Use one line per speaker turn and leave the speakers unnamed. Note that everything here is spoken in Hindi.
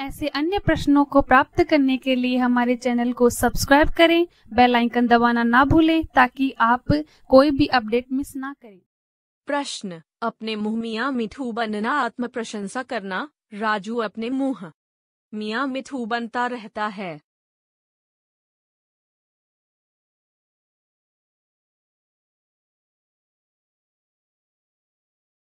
ऐसे अन्य प्रश्नों को प्राप्त करने के लिए हमारे चैनल को सब्सक्राइब करें बेल आइकन दबाना ना भूलें ताकि आप कोई भी अपडेट मिस ना करें
प्रश्न अपने मुंह मियाँ मिठू बनना आत्म प्रशंसा करना राजू अपने मुंह मियाँ मिठू बनता रहता है